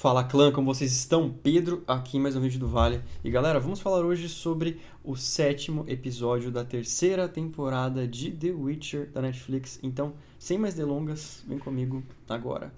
Fala clã, como vocês estão? Pedro aqui em mais um vídeo do Vale. E galera, vamos falar hoje sobre o sétimo episódio da terceira temporada de The Witcher da Netflix. Então, sem mais delongas, vem comigo agora.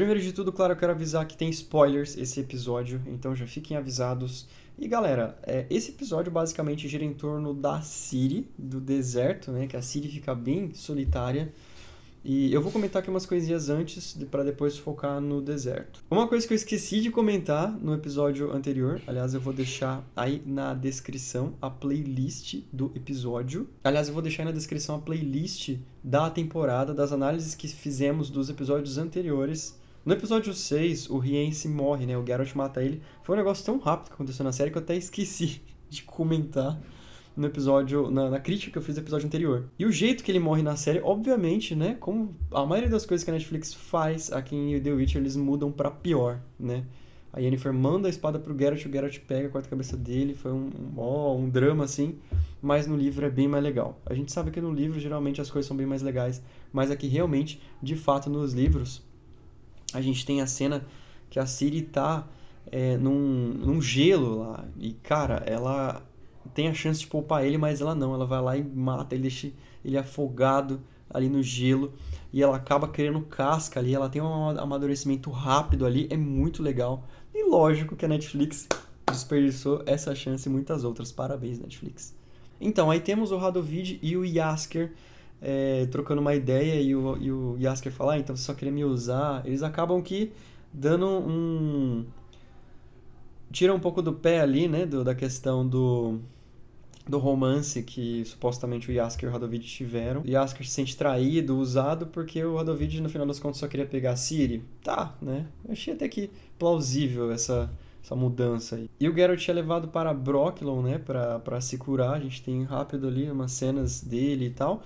Primeiro de tudo, claro, eu quero avisar que tem spoilers esse episódio, então já fiquem avisados. E galera, é, esse episódio basicamente gira em torno da Siri, do deserto, né? Que a Siri fica bem solitária. E eu vou comentar aqui umas coisinhas antes de, para depois focar no deserto. Uma coisa que eu esqueci de comentar no episódio anterior, aliás, eu vou deixar aí na descrição a playlist do episódio. Aliás, eu vou deixar aí na descrição a playlist da temporada, das análises que fizemos dos episódios anteriores. No episódio 6, o Riense morre, né? O Geralt mata ele. Foi um negócio tão rápido que aconteceu na série que eu até esqueci de comentar no episódio, na, na, crítica que eu fiz do episódio anterior. E o jeito que ele morre na série, obviamente, né? Como a maioria das coisas que a Netflix faz aqui em The Witcher, eles mudam para pior, né? A Yennefer manda a espada pro Geralt, o Geralt pega, corta a cabeça dele, foi um, um, um drama assim, mas no livro é bem mais legal. A gente sabe que no livro geralmente as coisas são bem mais legais, mas aqui é realmente, de fato, nos livros, a gente tem a cena que a Siri tá é, num, num gelo lá. E, cara, ela tem a chance de poupar ele, mas ela não. Ela vai lá e mata, ele deixa ele afogado ali no gelo. E ela acaba criando casca ali. Ela tem um amadurecimento rápido ali. É muito legal. E lógico que a Netflix desperdiçou essa chance e muitas outras. Parabéns, Netflix. Então, aí temos o Radovid e o Yasker é, trocando uma ideia e o, e o Yasker falar ah, então você só queria me usar, eles acabam que dando um. Tira um pouco do pé ali, né? Do, da questão do, do romance que supostamente o Yasker e o Radovid tiveram. O Yasker se sente traído, usado, porque o Radovid, no final das contas, só queria pegar a Siri. Tá, né? Eu achei até que plausível essa, essa mudança aí. E o Geralt é levado para Brocklon, né? para se curar. A gente tem rápido ali umas cenas dele e tal.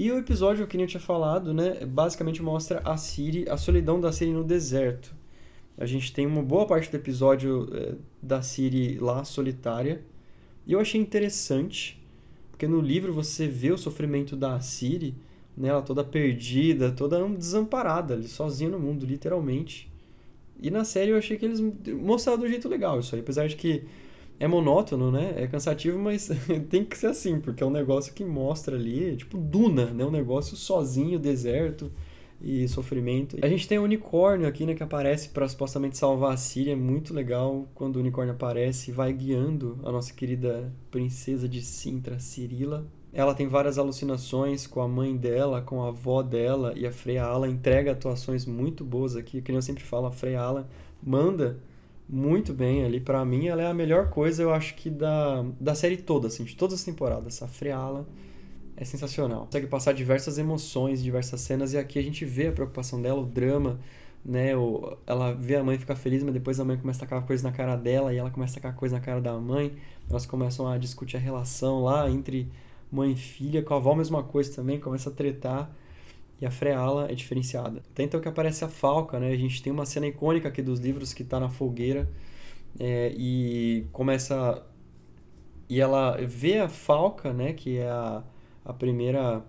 E o episódio que nem eu tinha falado, né, basicamente mostra a Siri, a solidão da Siri no deserto. A gente tem uma boa parte do episódio é, da Siri lá solitária. E eu achei interessante, porque no livro você vê o sofrimento da Siri, né, ela toda perdida, toda desamparada, ali, sozinha no mundo, literalmente. E na série eu achei que eles mostraram do jeito legal isso aí, apesar de que é monótono, né? É cansativo, mas tem que ser assim, porque é um negócio que mostra ali, tipo Duna, né? Um negócio sozinho, deserto e sofrimento. A gente tem o um unicórnio aqui, né, que aparece para supostamente salvar a Síria, é muito legal quando o unicórnio aparece e vai guiando a nossa querida princesa de Sintra, Cirila. Ela tem várias alucinações com a mãe dela, com a avó dela, e a Freya Ala entrega atuações muito boas aqui, que nem eu sempre falo, a Freya Ala manda muito bem ali. para mim, ela é a melhor coisa, eu acho que da, da série toda, assim, de todas as temporadas. Essa freala é sensacional. Consegue passar diversas emoções, diversas cenas, e aqui a gente vê a preocupação dela, o drama, né? O, ela vê a mãe ficar feliz, mas depois a mãe começa a tacar coisa na cara dela, e ela começa a tacar coisa na cara da mãe. Elas começam a discutir a relação lá entre mãe e filha. Com a avó, a mesma coisa também, começa a tretar e a freala é diferenciada. Até então que aparece a falca, né? A gente tem uma cena icônica aqui dos livros que está na fogueira é, e começa e ela vê a falca, né? Que é a, a primeira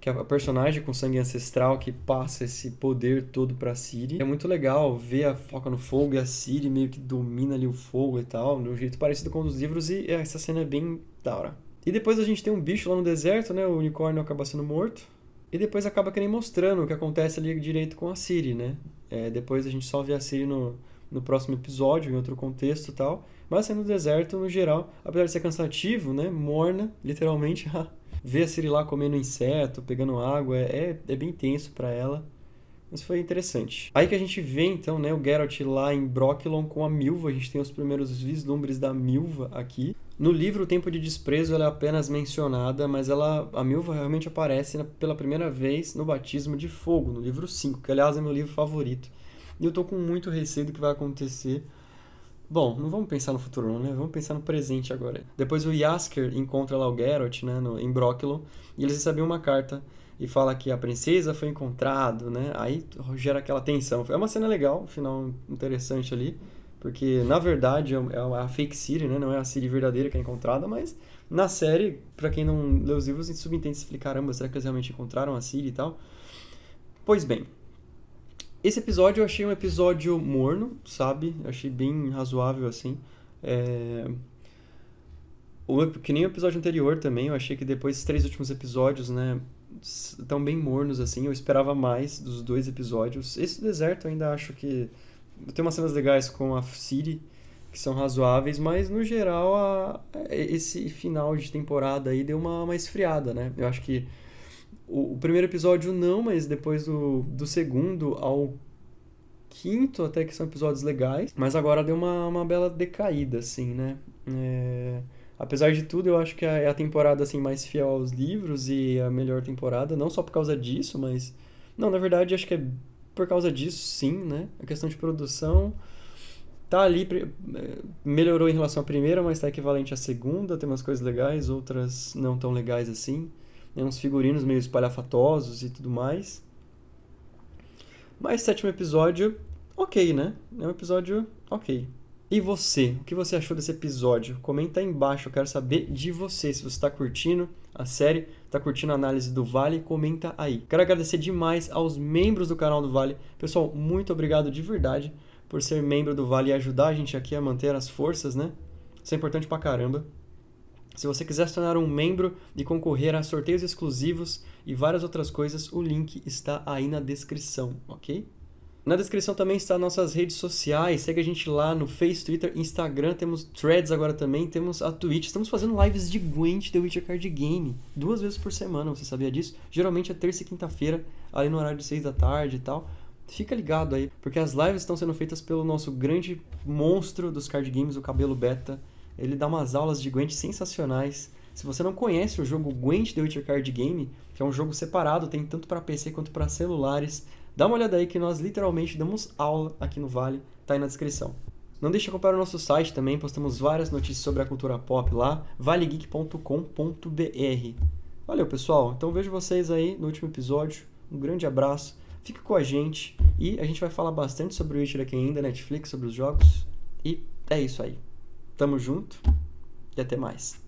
que é a personagem com sangue ancestral que passa esse poder todo para Ciri. É muito legal ver a falca no fogo e a Ciri meio que domina ali o fogo e tal, de um jeito parecido com um dos livros e essa cena é bem da hora. E depois a gente tem um bicho lá no deserto, né? O unicórnio acaba sendo morto e depois acaba que nem mostrando o que acontece ali direito com a Siri, né? É, depois a gente só vê a Siri no, no próximo episódio, em outro contexto e tal. Mas sendo assim, deserto, no geral, apesar de ser cansativo, né? Morna, literalmente, ver a Siri lá comendo inseto, pegando água, é, é, é bem tenso para ela. Mas foi interessante. Aí que a gente vê, então, né, o Geralt lá em Brocklon com a Milva. A gente tem os primeiros vislumbres da Milva aqui. No livro, o tempo de desprezo é apenas mencionada, mas ela, a Milva realmente aparece pela primeira vez no Batismo de Fogo, no livro 5, que aliás é meu livro favorito. E eu tô com muito receio do que vai acontecer. Bom, não vamos pensar no futuro, não, né? Vamos pensar no presente agora. Depois o Yasker encontra lá o Geralt, né, no, em Brokilon, e eles recebem uma carta e fala que a princesa foi encontrada, né? Aí gera aquela tensão. É uma cena legal, um final interessante ali. Porque, na verdade, é, é, é a fake Siri, né? Não é a Siri verdadeira que é encontrada, mas na série, para quem não lê os livros, subentende-se fica, caramba, será que eles realmente encontraram a Siri e tal? Pois bem, esse episódio eu achei um episódio morno, sabe? Eu achei bem razoável, assim. É... O, que nem o episódio anterior também, eu achei que depois, os três últimos episódios, né? Estão bem mornos, assim. Eu esperava mais dos dois episódios. Esse deserto eu ainda acho que tem umas cenas legais com a Siri, que são razoáveis, mas no geral a, é, esse final de temporada aí deu uma, uma esfriada, né? Eu acho que o, o primeiro episódio não, mas depois do, do segundo ao quinto até que são episódios legais, mas agora deu uma, uma bela decaída, assim, né? É... Apesar de tudo, eu acho que é, é a temporada assim mais fiel aos livros e a melhor temporada, não só por causa disso, mas não, na verdade, acho que é por causa disso, sim, né? A questão de produção tá ali, eh, melhorou em relação à primeira, mas tá equivalente à segunda, tem umas coisas legais, outras não tão legais assim, né? uns figurinos meio espalhafatosos e tudo mais. Mas sétimo episódio, ok, né? É um episódio ok. E você? O que você achou desse episódio? Comenta aí embaixo, eu quero saber de você, se você está curtindo, a série, tá curtindo a análise do Vale, comenta aí. Quero agradecer demais aos membros do canal do Vale. Pessoal, muito obrigado de verdade por ser membro do Vale e ajudar a gente aqui a manter as forças, né? Isso é importante pra caramba. Se você quiser se tornar um membro e concorrer a sorteios exclusivos e várias outras coisas, o link está aí na descrição, ok? Na descrição também está nossas redes sociais. Segue a gente lá no Face, Twitter, Instagram. Temos threads agora também. Temos a Twitch. Estamos fazendo lives de Gwent The Witcher Card Game. Duas vezes por semana, você sabia disso? Geralmente é terça e quinta-feira, ali no horário de seis da tarde e tal. Fica ligado aí, porque as lives estão sendo feitas pelo nosso grande monstro dos card games, o Cabelo Beta. Ele dá umas aulas de Gwent sensacionais. Se você não conhece o jogo Gwent The Witcher Card Game, que é um jogo separado, tem tanto para PC quanto para celulares, Dá uma olhada aí que nós literalmente damos aula aqui no Vale, tá aí na descrição. Não deixe de acompanhar o nosso site também, postamos várias notícias sobre a cultura pop lá, valegeek.com.br. Valeu, pessoal. Então vejo vocês aí no último episódio. Um grande abraço. Fique com a gente e a gente vai falar bastante sobre o Witcher aqui ainda, Netflix, sobre os jogos. E é isso aí. Tamo junto e até mais.